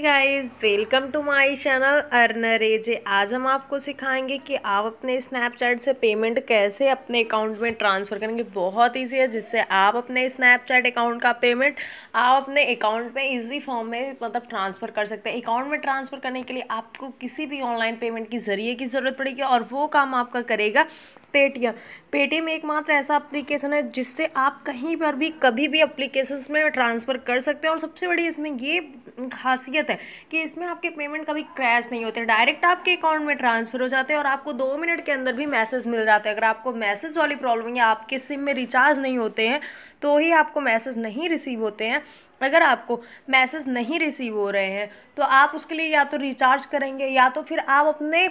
guys welcome to my channel AJ आज हम आपको सिखाएंगे कि आप अपने स्नैपचैट से पेमेंट कैसे अपने अकाउंट में ट्रांसफ़र करेंगे बहुत इजी है जिससे आप अपने स्नैपचैट अकाउंट का पेमेंट आप अपने अकाउंट में इजी फॉर्म में मतलब ट्रांसफ़र कर सकते हैं अकाउंट में ट्रांसफ़र करने के लिए आपको किसी भी ऑनलाइन पेमेंट के ज़रिए की ज़रूरत पड़ेगी और वो काम आपका करेगा पेटीएम पेटीएम एकमात्र ऐसा एप्लीकेशन है जिससे आप कहीं पर भी कभी भी अप्लीकेशन में ट्रांसफ़र कर सकते हैं और सबसे बड़ी इसमें ये खासियत है कि इसमें आपके पेमेंट कभी क्रैश नहीं होते डायरेक्ट आपके अकाउंट में ट्रांसफ़र हो जाते हैं और आपको दो मिनट के अंदर भी मैसेज मिल जाते हैं अगर आपको मैसेज वाली प्रॉब्लम या आपके सिम में रिचार्ज नहीं होते हैं तो ही आपको मैसेज नहीं रिसीव होते हैं अगर आपको मैसेज नहीं रिसीव हो रहे हैं तो आप उसके लिए या तो रिचार्ज करेंगे या तो फिर आप अपने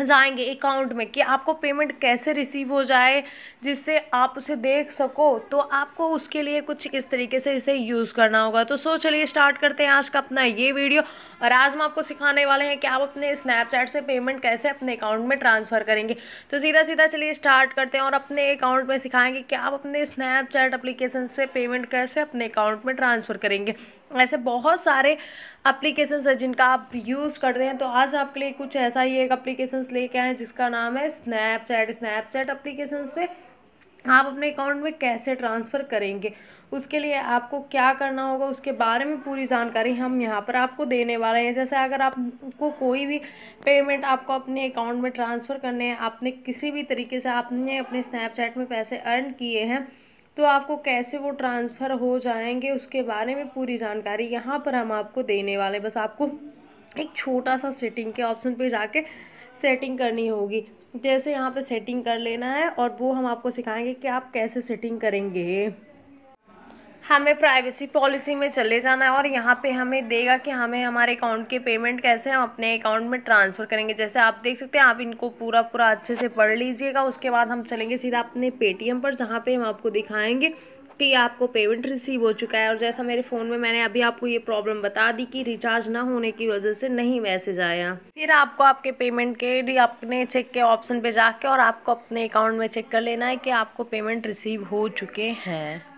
जाएंगे अकाउंट में कि आपको पेमेंट कैसे रिसीव हो जाए जिससे आप उसे देख सको तो आपको उसके लिए कुछ इस तरीके से इसे यूज़ करना होगा तो सो चलिए स्टार्ट करते हैं आज का अपना ये वीडियो और आज हम आपको सिखाने वाले हैं कि आप अपने स्नैपचैट से पेमेंट कैसे अपने अकाउंट में ट्रांसफ़र करेंगे तो सीधा सीधा चलिए स्टार्ट करते हैं और अपने अकाउंट में सिखाएंगे कि आप अपने स्नैपचैट अप्लीकेशन से पेमेंट कैसे अपने अकाउंट में ट्रांसफ़र करेंगे ऐसे बहुत सारे अप्लीकेशन है जिनका आप यूज़ करते हैं तो आज आपके लिए कुछ ऐसा ही एक अप्लीकेशन एप्लीकेशंस लेके आए जिसका नाम है स्नैपचैट स्नैपचैट एप्लीकेशंस पे आप अपने अकाउंट में कैसे ट्रांसफ़र करेंगे उसके लिए आपको क्या करना होगा उसके बारे में पूरी जानकारी हम यहाँ पर आपको देने वाले हैं जैसे अगर आपको कोई भी पेमेंट आपको अपने अकाउंट में ट्रांसफ़र करने हैं आपने किसी भी तरीके से आपने अपने स्नैपचैट में पैसे अर्न किए हैं तो आपको कैसे वो ट्रांसफ़र हो जाएंगे उसके बारे में पूरी जानकारी यहाँ पर हम आपको देने वाले बस आपको एक छोटा सा सेटिंग के ऑप्शन पर जाके सेटिंग करनी होगी जैसे यहाँ पे सेटिंग कर लेना है और वो हम आपको सिखाएंगे कि आप कैसे सेटिंग करेंगे हमें प्राइवेसी पॉलिसी में चले जाना है और यहाँ पे हमें देगा कि हमें हमारे अकाउंट के पेमेंट कैसे हम अपने अकाउंट में ट्रांसफ़र करेंगे जैसे आप देख सकते हैं आप इनको पूरा पूरा अच्छे से पढ़ लीजिएगा उसके बाद हम चलेंगे सीधा अपने पेटीएम पर जहाँ पे हम आपको दिखाएंगे कि आपको पेमेंट रिसीव हो चुका है और जैसा मेरे फ़ोन में मैंने अभी आपको ये प्रॉब्लम बता दी कि रिचार्ज ना होने की वजह से नहीं मैसेज आया फिर आपको आपके पेमेंट के अपने चेक के ऑप्शन पे जाके और आपको अपने अकाउंट में चेक कर लेना है कि आपको पेमेंट रिसीव हो चुके हैं